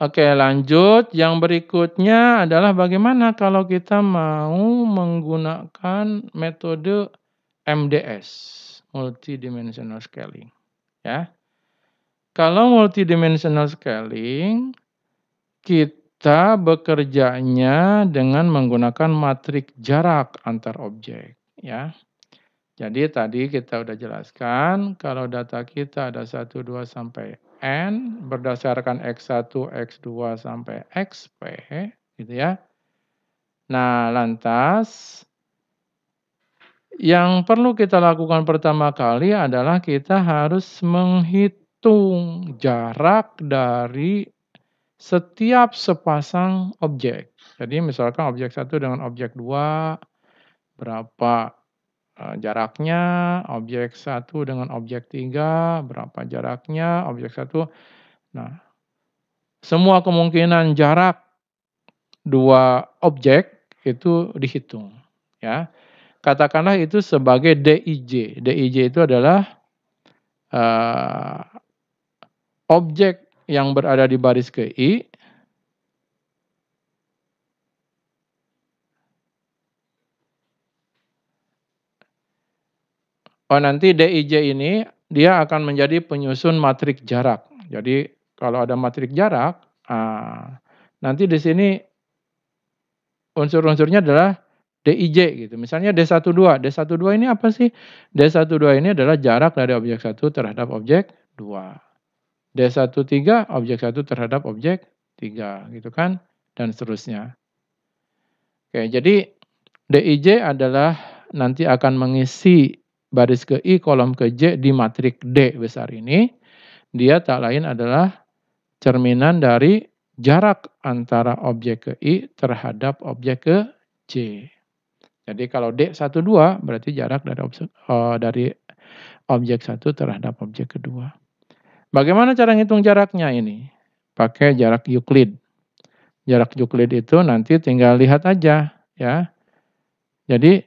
Oke, lanjut. Yang berikutnya adalah bagaimana kalau kita mau menggunakan metode MDS, multidimensional scaling, ya. Kalau multidimensional scaling, kita bekerjanya dengan menggunakan matrik jarak antar objek, ya. Jadi tadi kita udah jelaskan kalau data kita ada 1 2 sampai N berdasarkan X1, X2 sampai XP gitu ya. Nah, lantas yang perlu kita lakukan pertama kali adalah kita harus menghitung jarak dari setiap sepasang objek. Jadi misalkan objek satu dengan objek dua berapa Eh, jaraknya objek satu dengan objek tiga berapa jaraknya objek satu nah semua kemungkinan jarak dua objek itu dihitung ya katakanlah itu sebagai DIJ DIJ itu adalah uh, objek yang berada di baris ke I Oh nanti DIJ ini dia akan menjadi penyusun matrik jarak. Jadi kalau ada matrik jarak, ah, nanti di sini unsur-unsurnya adalah DIJ gitu. Misalnya D12. D12 ini apa sih? D12 ini adalah jarak dari objek satu terhadap objek 2. D13 objek satu terhadap objek 3 gitu kan dan seterusnya. Oke, jadi DIJ adalah nanti akan mengisi baris ke I, kolom ke J di matrik D besar ini, dia tak lain adalah cerminan dari jarak antara objek ke I terhadap objek ke j Jadi kalau D12 berarti jarak dari objek, uh, dari objek 1 terhadap objek kedua. Bagaimana cara ngitung jaraknya ini? Pakai jarak Euclid. Jarak Euclid itu nanti tinggal lihat aja ya. Jadi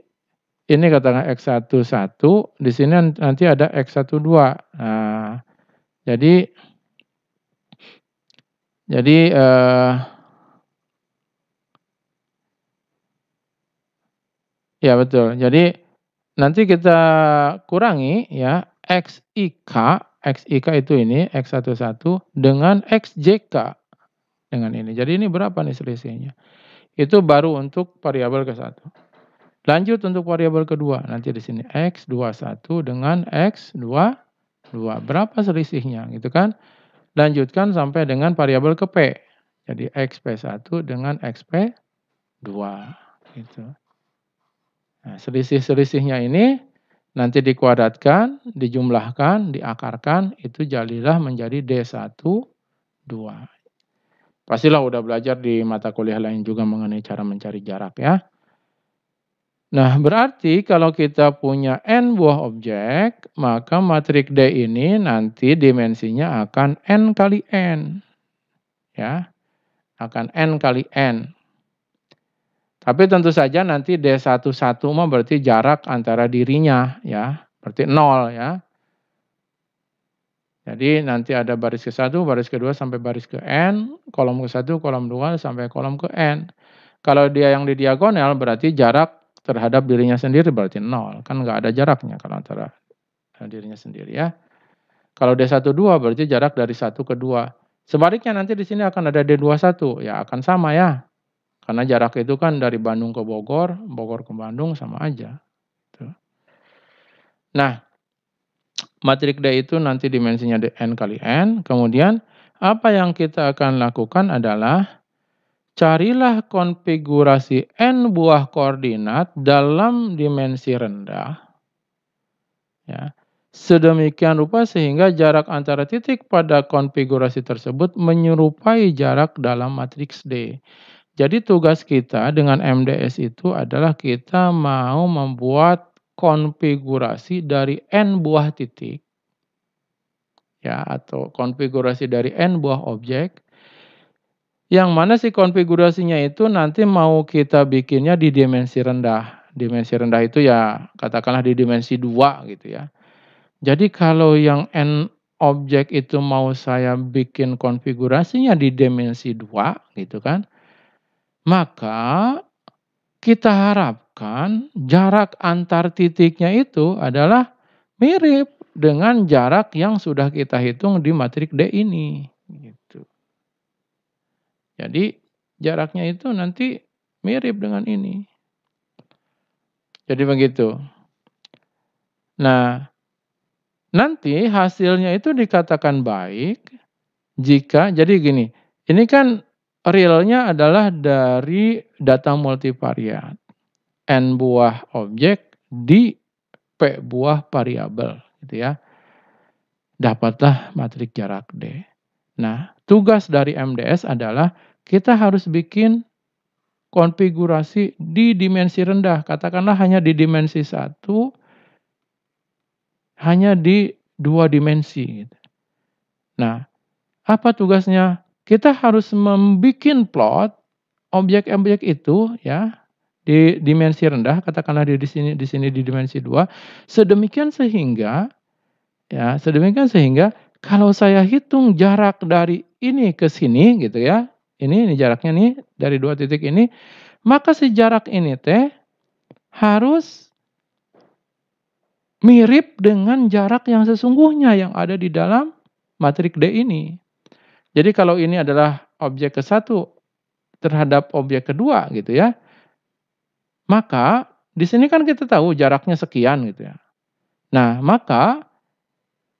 ini katakan X11, di sini nanti ada X12. Nah, jadi jadi eh, ya betul. Jadi nanti kita kurangi ya x XIK, XIK itu ini X11 dengan x XJK dengan ini. Jadi ini berapa nih selisihnya? Itu baru untuk variabel ke satu. Lanjut untuk variabel kedua. Nanti di sini X21 dengan X22. Berapa selisihnya gitu kan? Lanjutkan sampai dengan variabel ke P. Jadi XP1 dengan XP2 gitu. Nah, selisih-selisihnya ini nanti dikuadratkan, dijumlahkan, diakarkan, itu jadilah menjadi D1 2. Pastilah udah belajar di mata kuliah lain juga mengenai cara mencari jarak ya. Nah, berarti kalau kita punya N buah objek, maka matrik D ini nanti dimensinya akan N kali N. Ya, akan N kali N. Tapi tentu saja nanti D11 mah berarti jarak antara dirinya ya, berarti nol ya. Jadi nanti ada baris ke satu baris kedua sampai baris ke N, kolom ke satu kolom 2 sampai kolom ke N. Kalau dia yang di diagonal berarti jarak terhadap dirinya sendiri berarti nol. Kan nggak ada jaraknya kalau antara eh, dirinya sendiri ya. Kalau D12 berarti jarak dari satu ke dua Sebaliknya nanti di sini akan ada D21. Ya akan sama ya. Karena jarak itu kan dari Bandung ke Bogor, Bogor ke Bandung sama aja. Nah, matrik D itu nanti dimensinya N kali N. Kemudian apa yang kita akan lakukan adalah carilah konfigurasi n buah koordinat dalam dimensi rendah. Ya. Sedemikian rupa sehingga jarak antara titik pada konfigurasi tersebut menyerupai jarak dalam matriks D. Jadi tugas kita dengan MDS itu adalah kita mau membuat konfigurasi dari n buah titik ya atau konfigurasi dari n buah objek yang mana si konfigurasinya itu nanti mau kita bikinnya di dimensi rendah. Dimensi rendah itu ya katakanlah di dimensi dua, gitu ya. Jadi kalau yang n objek itu mau saya bikin konfigurasinya di dimensi dua, gitu kan. Maka kita harapkan jarak antar titiknya itu adalah mirip dengan jarak yang sudah kita hitung di matrik D ini. Gitu. Jadi jaraknya itu nanti mirip dengan ini. Jadi begitu. Nah, nanti hasilnya itu dikatakan baik jika jadi gini. Ini kan realnya adalah dari data multivariat. N buah objek di P buah variabel gitu ya. Dapatlah matrik jarak D. Nah, tugas dari MDS adalah kita harus bikin konfigurasi di dimensi rendah. Katakanlah hanya di dimensi satu, hanya di dua dimensi. Nah, apa tugasnya? Kita harus membuat plot objek-objek itu ya di dimensi rendah, katakanlah di, sini di sini di dimensi dua. Sedemikian sehingga ya, sedemikian sehingga kalau saya hitung jarak dari ini ke sini gitu ya. Ini ini jaraknya nih dari dua titik ini, maka si jarak ini teh harus mirip dengan jarak yang sesungguhnya yang ada di dalam matrik D ini. Jadi kalau ini adalah objek ke satu terhadap objek kedua gitu ya, maka di sini kan kita tahu jaraknya sekian gitu ya. Nah maka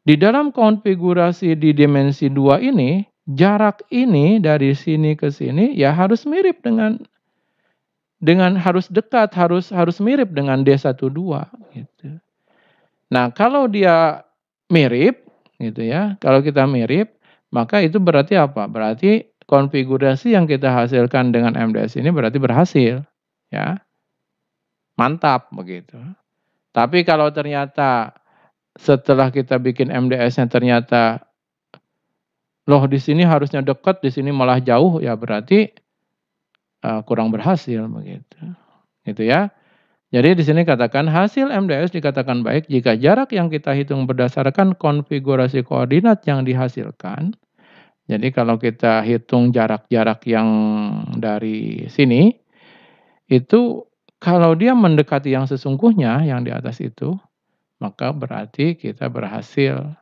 di dalam konfigurasi di dimensi 2 ini, jarak ini dari sini ke sini ya harus mirip dengan dengan harus dekat, harus harus mirip dengan D12 gitu. Nah, kalau dia mirip gitu ya, kalau kita mirip, maka itu berarti apa? Berarti konfigurasi yang kita hasilkan dengan MDS ini berarti berhasil, ya. Mantap begitu. Tapi kalau ternyata setelah kita bikin MDS-nya ternyata loh di sini harusnya dekat, di sini malah jauh, ya berarti uh, kurang berhasil begitu. Gitu ya. Jadi di sini katakan hasil MDS dikatakan baik jika jarak yang kita hitung berdasarkan konfigurasi koordinat yang dihasilkan. Jadi kalau kita hitung jarak-jarak yang dari sini itu kalau dia mendekati yang sesungguhnya yang di atas itu, maka berarti kita berhasil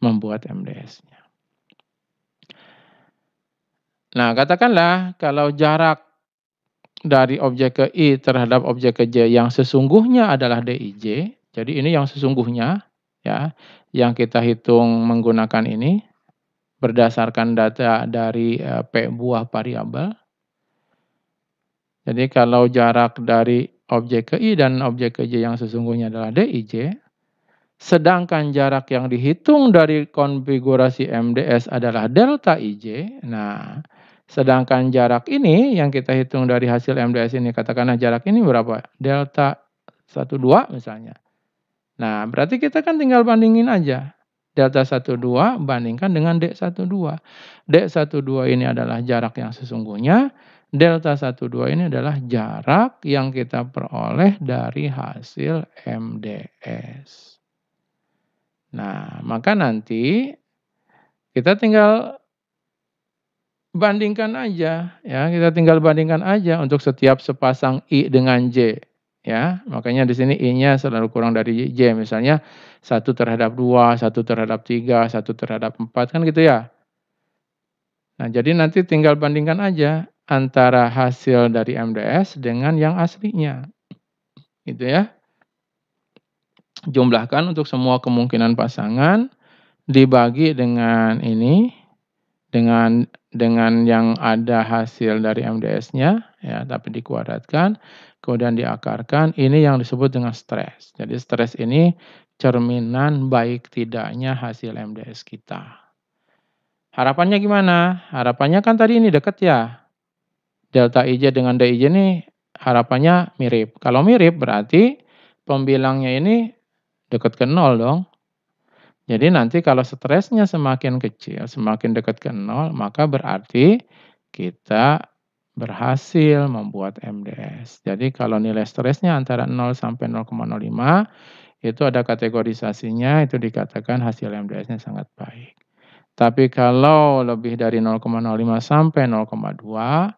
membuat MDS-nya. Nah, katakanlah kalau jarak dari objek ke I terhadap objek ke J yang sesungguhnya adalah DIJ, jadi ini yang sesungguhnya ya, yang kita hitung menggunakan ini berdasarkan data dari eh, P buah variabel. Jadi kalau jarak dari objek ke I dan objek ke J yang sesungguhnya adalah DIJ, Sedangkan jarak yang dihitung dari konfigurasi MDS adalah delta IJ. Nah, sedangkan jarak ini yang kita hitung dari hasil MDS ini, katakanlah jarak ini berapa? Delta 12 misalnya. Nah, berarti kita kan tinggal bandingin aja. Delta 12 bandingkan dengan D12. D12 ini adalah jarak yang sesungguhnya. Delta 12 ini adalah jarak yang kita peroleh dari hasil MDS. Nah, maka nanti kita tinggal bandingkan aja ya, kita tinggal bandingkan aja untuk setiap sepasang i dengan j ya. Makanya di sini i-nya selalu kurang dari j misalnya satu terhadap dua, satu terhadap tiga, satu terhadap empat kan gitu ya. Nah, jadi nanti tinggal bandingkan aja antara hasil dari MDS dengan yang aslinya. Gitu ya jumlahkan untuk semua kemungkinan pasangan dibagi dengan ini dengan dengan yang ada hasil dari MDS-nya ya tapi dikuadratkan kemudian diakarkan ini yang disebut dengan stres. Jadi stres ini cerminan baik tidaknya hasil MDS kita. Harapannya gimana? Harapannya kan tadi ini deket ya. Delta IJ dengan DIJ ini harapannya mirip. Kalau mirip berarti pembilangnya ini dekat ke nol dong. Jadi nanti kalau stresnya semakin kecil, semakin dekat ke nol, maka berarti kita berhasil membuat MDS. Jadi kalau nilai stresnya antara 0 sampai 0,05, itu ada kategorisasinya, itu dikatakan hasil MDS-nya sangat baik. Tapi kalau lebih dari 0,05 sampai 0,2,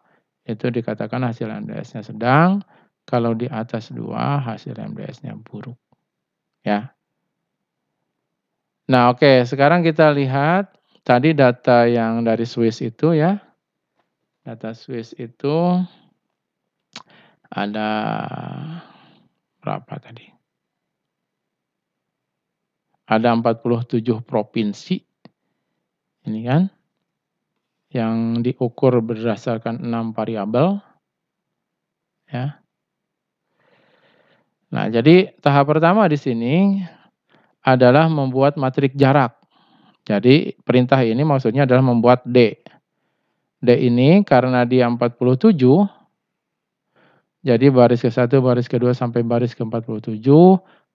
itu dikatakan hasil MDS-nya sedang. Kalau di atas 2, hasil MDS-nya buruk. Ya. Nah, oke, okay. sekarang kita lihat tadi data yang dari Swiss itu ya. Data Swiss itu ada berapa tadi? Ada 47 provinsi. Ini kan yang diukur berdasarkan 6 variabel. Ya. Nah, jadi tahap pertama di sini adalah membuat matrik jarak. Jadi perintah ini maksudnya adalah membuat D. D ini karena dia 47, jadi baris ke-1, baris ke-2 sampai baris ke-47,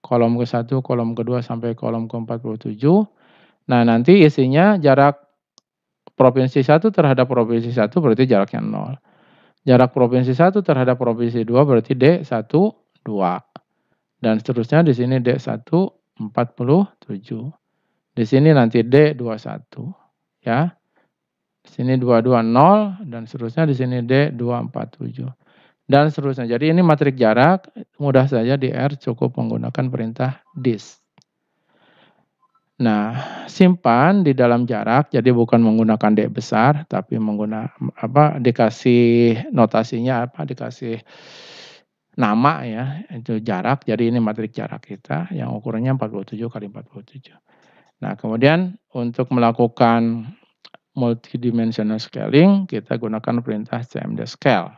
kolom ke-1, kolom ke-2 sampai kolom ke-47. Nah, nanti isinya jarak provinsi 1 terhadap provinsi 1 berarti jaraknya 0. Jarak provinsi 1 terhadap provinsi 2 berarti D 1, 2. Dan seterusnya di sini D1 47. Di sini nanti D21 ya. Di sini 22 0 dan seterusnya di sini D247. Dan seterusnya. Jadi ini matrik jarak mudah saja di R cukup menggunakan perintah dis. Nah, simpan di dalam jarak, jadi bukan menggunakan D besar, tapi menggunakan apa dikasih notasinya apa dikasih nama ya itu jarak jadi ini matrik jarak kita yang ukurannya 47 kali 47 nah kemudian untuk melakukan multidimensional scaling kita gunakan perintah cmd scale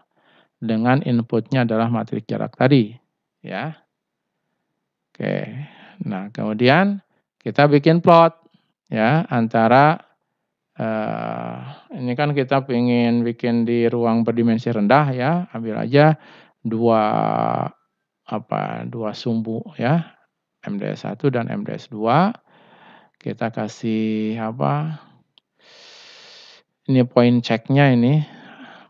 dengan inputnya adalah matrik jarak tadi ya oke nah kemudian kita bikin plot ya antara Uh, ini kan kita ingin bikin di ruang berdimensi rendah ya, ambil aja dua apa dua sumbu ya MDS 1 dan MDS 2 kita kasih apa ini poin ceknya ini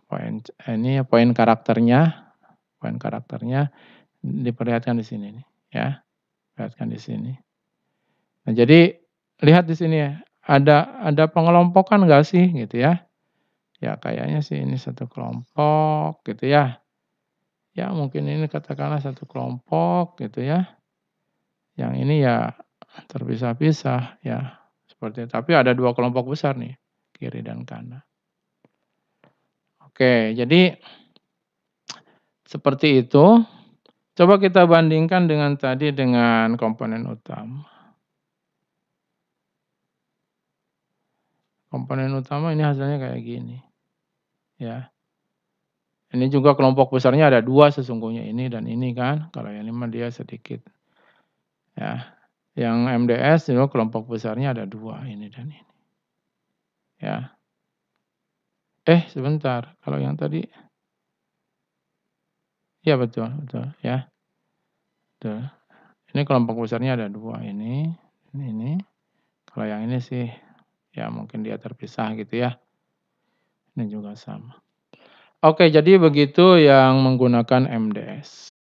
poin ini poin karakternya poin karakternya diperlihatkan di sini nih ya perlihatkan di sini nah jadi lihat di sini ya ada ada pengelompokan nggak sih gitu ya ya kayaknya sih ini satu kelompok gitu ya ya mungkin ini katakanlah satu kelompok gitu ya yang ini ya terpisah-pisah ya seperti itu. tapi ada dua kelompok besar nih kiri dan kanan oke jadi seperti itu coba kita bandingkan dengan tadi dengan komponen utama komponen utama ini hasilnya kayak gini ya ini juga kelompok besarnya ada dua sesungguhnya ini dan ini kan. Kalau yang lima dia sedikit. Ya, yang MDS itu kelompok besarnya ada dua ini dan ini. Ya. Eh sebentar, kalau yang tadi, ya betul betul ya. Betul. Ini kelompok besarnya ada dua ini, ini, ini. Kalau yang ini sih ya mungkin dia terpisah gitu ya. Ini juga sama. Oke, jadi begitu yang menggunakan MDS.